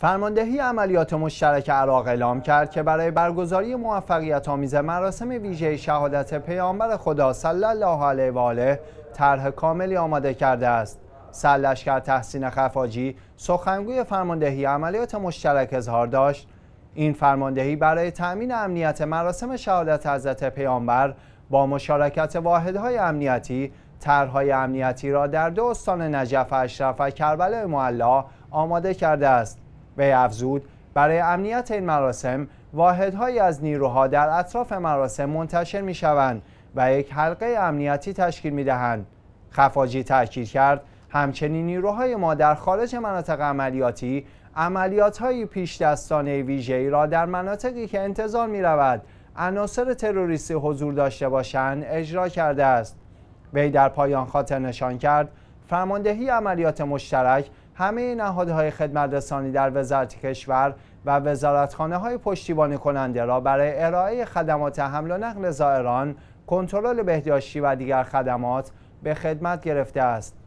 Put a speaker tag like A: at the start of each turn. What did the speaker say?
A: فرماندهی عملیات مشترک عراق اعلام کرد که برای برگزاری موفقیت آمیز مراسم ویژه شهادت پیامبر خدا صلی الله علیه و آله طرح کاملی آماده کرده است. سرلشکر تحسین خفاجی سخنگوی فرماندهی عملیات مشترک اظهار داشت این فرماندهی برای تأمین امنیت مراسم شهادت حضرت پیامبر با مشارکت واحدهای امنیتی طرحهای امنیتی را در دو استان نجف اشرف و کربلای معلا آماده کرده است وی افزود برای امنیت این مراسم واحدهایی از نیروها در اطراف مراسم منتشر می شوند و یک حلقه امنیتی تشکیل می دهند. خفاجی تاکید کرد همچنین نیروهای ما در خارج مناطق عملیاتی عملیات های پیش دستانه ویژه ای را در مناطقی که انتظار می رود عناصر تروریستی حضور داشته باشند اجرا کرده است وی در پایان خاطر نشان کرد فرماندهی عملیات مشترک همه نهادهای خدمترسانی در وزارت کشور و وزارتخانه های پشتیبانی کننده را برای ارائه خدمات حمل و نقل زائران، کنترل بهداشتی و دیگر خدمات به خدمت گرفته است.